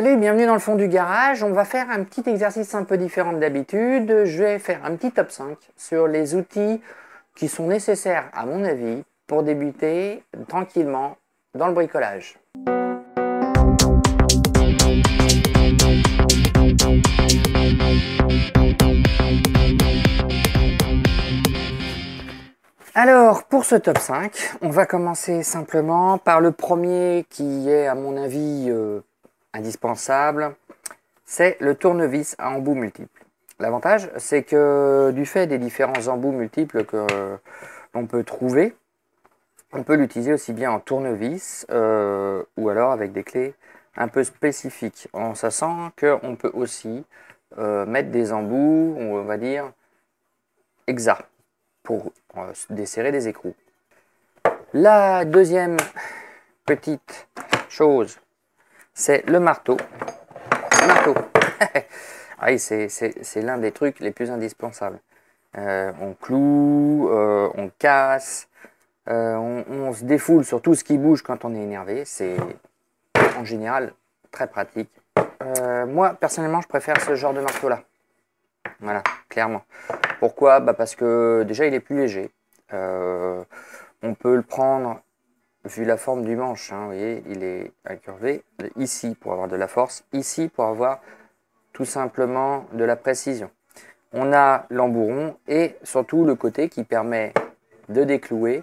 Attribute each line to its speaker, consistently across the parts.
Speaker 1: Salut, bienvenue dans le fond du garage. On va faire un petit exercice un peu différent d'habitude. Je vais faire un petit top 5 sur les outils qui sont nécessaires, à mon avis, pour débuter tranquillement dans le bricolage. Alors, pour ce top 5, on va commencer simplement par le premier qui est, à mon avis, euh, indispensable, c'est le tournevis à embout multiple. L'avantage, c'est que du fait des différents embouts multiples que l'on peut trouver, on peut l'utiliser aussi bien en tournevis euh, ou alors avec des clés un peu spécifiques. En sachant qu'on peut aussi euh, mettre des embouts, on va dire, hexa pour euh, desserrer des écrous. La deuxième petite chose c'est le marteau. Marteau. Ah c'est l'un des trucs les plus indispensables. Euh, on cloue, euh, on casse, euh, on, se défoule sur tout ce qui bouge quand on est énervé. C'est en général très pratique. moi, personnellement, je préfère ce genre de marteau-là. Voilà, clairement. Pourquoi bah, Parce que déjà, il est plus léger. on peut le prendre vu la forme du manche, hein, vous voyez, il est incurvé ici pour avoir de la force, ici pour avoir tout simplement de la précision. On a l'embouron et surtout le côté qui permet de déclouer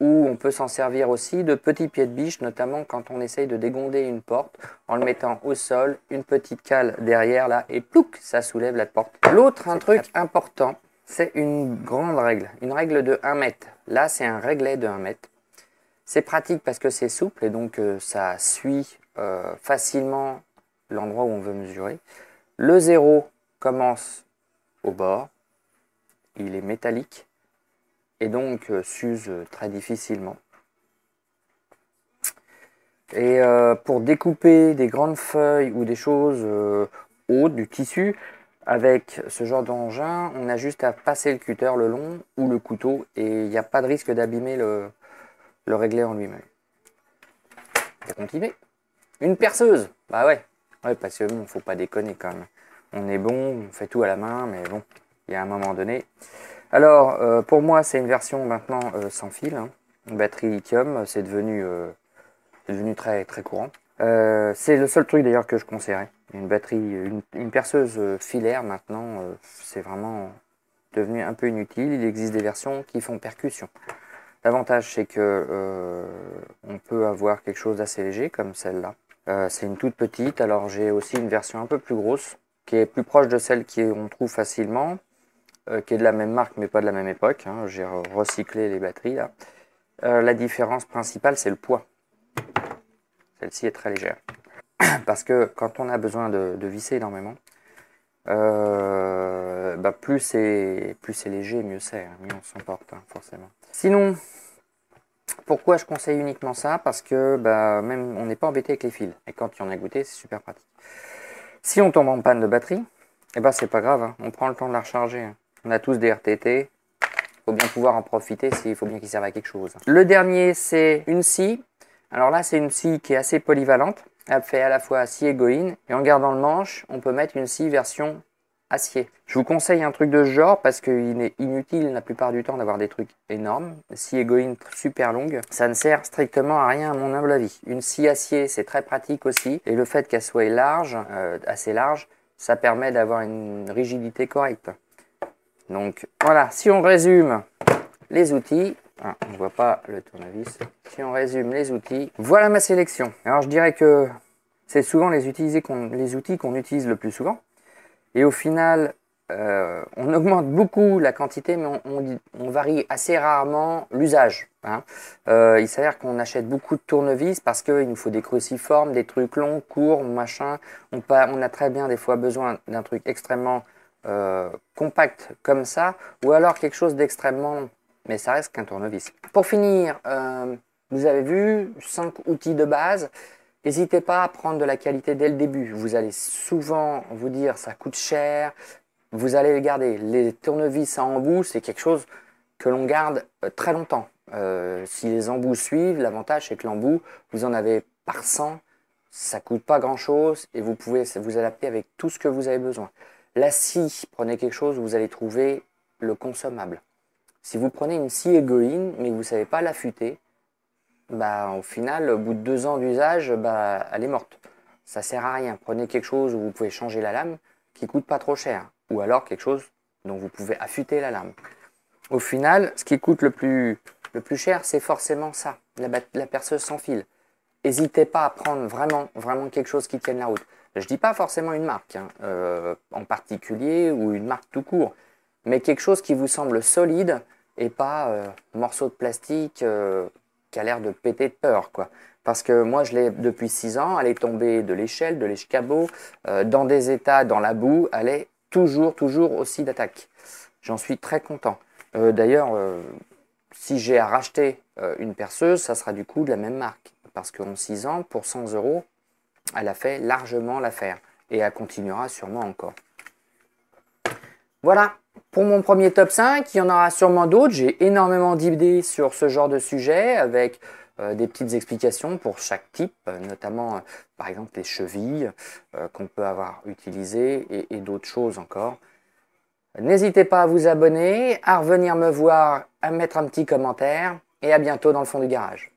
Speaker 1: ou on peut s'en servir aussi de petits pieds de biche, notamment quand on essaye de dégonder une porte en le mettant au sol, une petite cale derrière là et plouc, ça soulève la porte. L'autre un truc important, c'est une grande règle, une règle de 1 mètre. Là, c'est un réglet de 1 mètre c'est pratique parce que c'est souple et donc euh, ça suit euh, facilement l'endroit où on veut mesurer. Le zéro commence au bord, il est métallique et donc euh, s'use très difficilement. Et pour découper des grandes feuilles ou des choses hautes, du tissu, avec ce genre d'engin, on a juste à passer le cutter le long ou le couteau et il n'y a pas de risque d'abîmer le, le régler en lui-même. On continuer. Une perceuse Bah ouais. Ouais, parce que bon, faut pas déconner quand même. On est bon, on fait tout à la main, mais bon, il y a un moment donné. Alors, euh, pour moi, c'est une version maintenant euh, sans fil. Hein. Une batterie lithium, c'est devenu, euh, devenu très, très courant. c'est le seul truc d'ailleurs que je conseillerais. Une batterie, une perceuse filaire maintenant, c'est vraiment devenu un peu inutile. Il existe des versions qui font percussion. L'avantage, c'est que euh, on peut avoir quelque chose d'assez léger comme celle-là. Euh, c'est une toute petite, alors j'ai aussi une version un peu plus grosse, qui est plus proche de celle qu'on trouve facilement, euh, qui est de la même marque mais pas de la même époque. Hein. J'ai recyclé les batteries là. la différence principale, c'est le poids. Celle-ci est très légère. Parce que quand on a besoin de, de visser énormément, euh, bah, plus c'est plus c'est léger, mieux c'est, hein, mieux on s'en porte hein, forcément. Sinon, pourquoi je conseille uniquement ça Parce que bah, même on n'est pas embêté avec les fils. Et quand il y en a goûté, c'est super pratique. Si on tombe en panne de batterie, et eh ben c'est pas grave, hein. on prend le temps de la recharger. On a tous des RTT, faut bien pouvoir en profiter s'il faut bien qu'ils serve à quelque chose. Le dernier, c'est une scie. Alors là, c'est une scie qui est assez polyvalente. Elle fait à la fois scie égoïne. Et en gardant le manche, on peut mettre une scie version je vous conseille un truc de ce genre parce qu'il est inutile la plupart du temps d'avoir des trucs énormes. Scie égoïne super longue, ça ne sert strictement à rien à mon humble avis. Une scie acier, c'est très pratique aussi. Et le fait qu'elle soit large, euh, assez large, ça permet d'avoir une rigidité correcte. Donc voilà, si on résume les outils, ah, on ne voit pas le tournevis. Si on résume les outils, voilà ma sélection. Alors je dirais que c'est souvent les, les outils qu'on utilise le plus souvent. Et au final, euh, on augmente beaucoup la quantité, mais on, varie assez rarement l'usage. Hein. Euh, il s'avère qu'on achète beaucoup de tournevis parce qu'il nous faut des cruciformes, des trucs longs, courts, machin. On, a très bien des fois besoin d'un truc extrêmement euh, compact comme ça, ou alors quelque chose d'extrêmement Mais ça reste qu'un tournevis. Pour finir, vous avez vu 5 outils de base. N'hésitez pas à prendre de la qualité dès le début. Vous allez souvent vous dire ça coûte cher. Vous allez le garder. Les tournevis à embout, c'est quelque chose que l'on garde euh, très longtemps. Euh, si les embouts suivent, l'avantage c'est que l'embout, vous en avez par 100, ça coûte pas grand chose et vous pouvez vous adapter avec tout ce que vous avez besoin. La scie, prenez quelque chose vous allez trouver le consommable. Si vous prenez une scie égoïne mais que vous ne savez pas l'affûter, bah, au final, au bout de deux ans d'usage, bah, elle est morte. Ça sert à rien. Prenez quelque chose où vous pouvez changer la lame, qui coûte pas trop cher. Ou alors quelque chose dont vous pouvez affûter la lame. Au final, ce qui coûte le plus, le plus cher, c'est forcément ça, la, perceuse sans fil. N'hésitez pas à prendre vraiment, vraiment quelque chose qui tienne la route. Je ne dis pas forcément une marque hein, euh, en particulier ou une marque tout court, mais quelque chose qui vous semble solide et pas euh, morceau de plastique euh, qui a l'air de péter de peur, quoi. Parce que moi, je l'ai depuis 6 ans, elle est tombée de l'échelle, de l'escabeau, euh, dans des états, dans la boue, elle est toujours, toujours aussi d'attaque. J'en suis très content. Euh, d'ailleurs, euh, si j'ai à racheter une perceuse, ça sera du coup de la même marque. Parce qu'en 6 ans, pour 100 euros, elle a fait largement l'affaire. Et elle continuera sûrement encore. Voilà pour mon premier top 5, il y en aura sûrement d'autres. J'ai énormément d'idées sur ce genre de sujet avec euh, des petites explications pour chaque type, euh, notamment euh, par exemple les chevilles qu'on peut avoir utilisées et, et d'autres choses encore. N'hésitez pas à vous abonner, à revenir me voir, à mettre un petit commentaire et à bientôt dans le fond du garage.